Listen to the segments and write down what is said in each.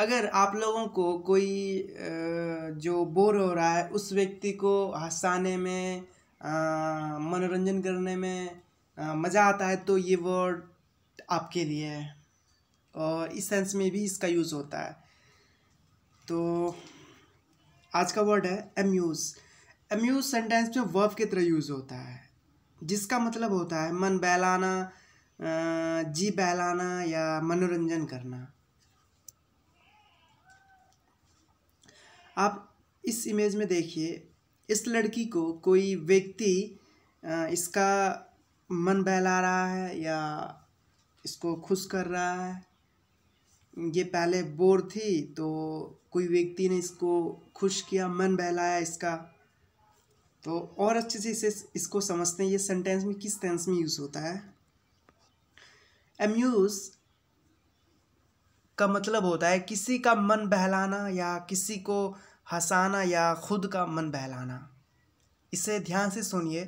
अगर आप लोगों को कोई जो बोर हो रहा है उस व्यक्ति को हंसाने में मनोरंजन करने में मज़ा आता है तो ये वर्ड आपके लिए है और इस सेंस में भी इसका यूज़ होता है तो आज का वर्ड है एम्यूज़ एम्यूज़ सेंटेंस में वर्ब की तरह यूज़ होता है जिसका मतलब होता है मन बहलाना जी बहलाना या मनोरंजन करना आप इस इमेज में देखिए इस लड़की को कोई व्यक्ति इसका मन बहला रहा है या इसको खुश कर रहा है ये पहले बोर थी तो कोई व्यक्ति ने इसको खुश किया मन बहलाया इसका तो और अच्छे से इसे इसको समझते हैं ये सेंटेंस में किस टेंस में यूज़ होता है एम्यूज़ का मतलब होता है किसी का मन बहलाना या किसी को हंसाना या खुद का मन बहलाना इसे ध्यान से सुनिए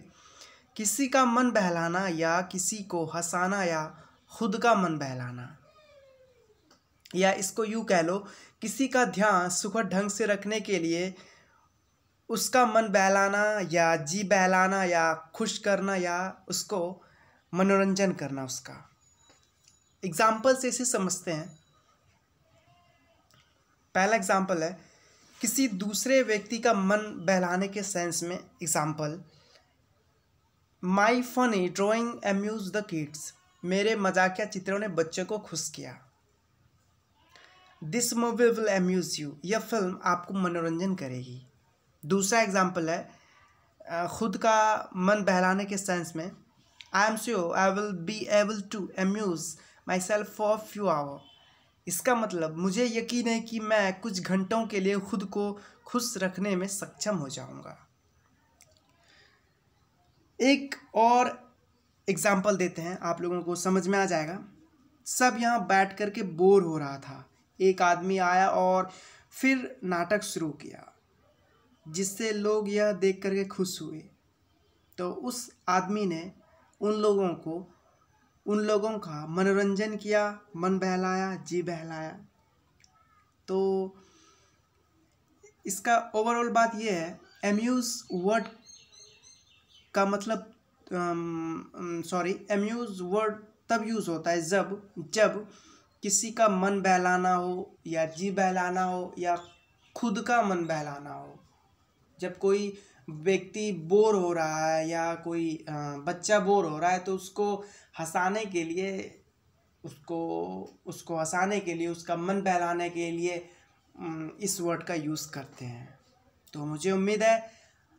किसी का मन बहलाना या किसी को हंसाना या खुद का मन बहलाना या इसको यूँ कह लो किसी का ध्यान सुखद ढंग से रखने के लिए उसका मन बहलाना या जी बहलाना या खुश करना या उसको मनोरंजन करना उसका एग्ज़ाम्पल से इसे समझते हैं पहला एग्जाम्पल है किसी दूसरे व्यक्ति का मन बहलाने के सेंस में example my funny drawing amuse the kids मेरे मजाकिया चित्रों ने बच्चों को खुश किया this movie will amuse you यह फिल्म आपको मनोरंजन करेगी दूसरा एग्जाम्पल है खुद का मन बहलाने के सेंस में I am sure I will be able to amuse myself for few hour इसका मतलब मुझे यकीन है कि मैं कुछ घंटों के लिए खुद को खुश रखने में सक्षम हो जाऊंगा एक और एग्ज़ाम्पल देते हैं आप लोगों को समझ में आ जाएगा सब यहाँ बैठ कर के बोर हो रहा था एक आदमी आया और फिर नाटक शुरू किया जिससे लोग यह देख करके खुश हुए तो उस आदमी ने उन लोगों को उन लोगों का मनोरंजन किया मन बहलाया जी बहलाया तो इसका ओवरऑल बात यह है एम्यूज़ वर्ड का मतलब सॉरी एम्यूज़ वर्ड तब यूज़ होता है जब जब किसी का मन बहलाना हो या जी बहलाना हो या खुद का मन बहलाना हो जब कोई व्यक्ति बोर हो रहा है या कोई बच्चा बोर हो रहा है तो उसको हंसाने के लिए उसको उसको हंसाने के लिए उसका मन बहलाने के लिए इस वर्ड का यूज़ करते हैं तो मुझे उम्मीद है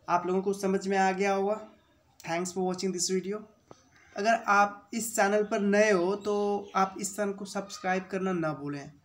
आप लोगों को समझ में आ गया होगा thanks for watching this video अगर आप इस चैनल पर नए हो तो आप इस चैनल को सब्सक्राइब करना ना भूलें